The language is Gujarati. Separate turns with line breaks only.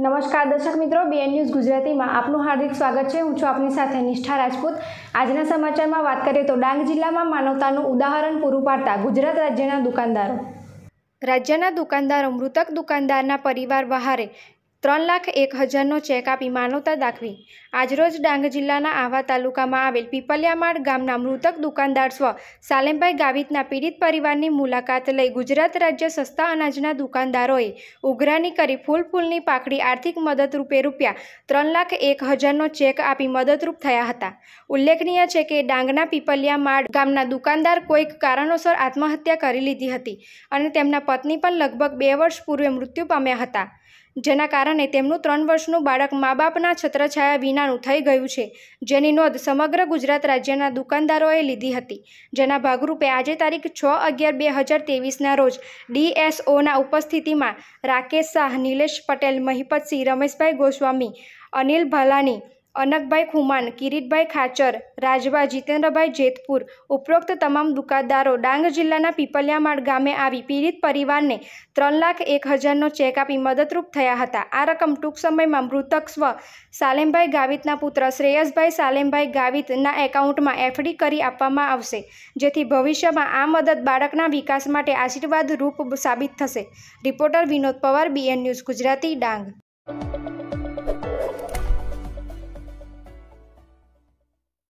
નમસ્કાર દર્શક મિત્રો બીએન ન્યૂઝ ગુજરાતીમાં આપનું હાર્દિક સ્વાગત છે હું છું આપની સાથે નિષ્ઠા રાજપૂત આજના સમાચારમાં વાત કરીએ તો ડાંગ જિલ્લામાં માનવતાનું ઉદાહરણ પૂરું પાડતા ગુજરાત રાજ્યના દુકાનદારો રાજ્યના દુકાનદારો મૃતક દુકાનદારના પરિવાર બહારે ત્રણ લાખ એક હજારનો ચેક આપી માનવતા દાખવી આજરોજ ડાંગ જિલ્લાના આહવા તાલુકામાં આવેલ પીપલિયામાળ ગામના મૃતક દુકાનદાર સ્વ સાલેમભાઈ ગાવિતના પીડિત પરિવારની મુલાકાત લઈ ગુજરાત રાજ્ય સસ્તા અનાજના દુકાનદારોએ ઉઘરાણી કરી ફૂલ ફૂલની પાખડી આર્થિક મદદરૂપે રૂપિયા ત્રણ લાખ એક હજારનો ચેક આપી મદદરૂપ થયા હતા ઉલ્લેખનીય છે કે ડાંગના પીપલિયામાળ ગામના દુકાનદાર કોઈક કારણોસર આત્મહત્યા કરી લીધી હતી અને તેમના પત્ની પણ લગભગ બે વર્ષ પૂર્વે મૃત્યુ પામ્યા હતા જેના કારણે તેમનું ત્રણ વર્ષનું બાળક મા બાપના છત્રછાયા વિનાનું થઈ ગયું છે જેની નોંધ સમગ્ર ગુજરાત રાજ્યના દુકાનદારોએ લીધી હતી જેના ભાગરૂપે આજે તારીખ છ અગિયાર બે હજાર તેવીસના રોજ ડીએસઓના ઉપસ્થિતિમાં રાકેશ શાહ નિલેશ પટેલ મહિપતસિંહ રમેશભાઈ ગોસ્વામી અનિલ ભાલાની અનકભાઈ ખુમાન કિરીટભાઈ ખાચર રાજવા જીતેન્દ્રભાઈ જેતપુર ઉપરોક્ત તમામ દુકાનદારો ડાંગ જિલ્લાના પીપલિયામાળ ગામે આવી પીડિત પરિવારને ત્રણ લાખ એક હજારનો ચેક આપી મદદરૂપ થયા હતા આ રકમ ટૂંક સમયમાં મૃતક સ્વ સાલેમભાઈ ગાવિતના પુત્ર શ્રેયસભાઈ સાલેમભાઈ ગાવિતના એકાઉન્ટમાં એફડી કરી આપવામાં આવશે જેથી ભવિષ્યમાં આ મદદ બાળકના વિકાસ માટે આશીર્વાદરૂપ સાબિત થશે reporter Vinod Pawar BN news Gujarati Dang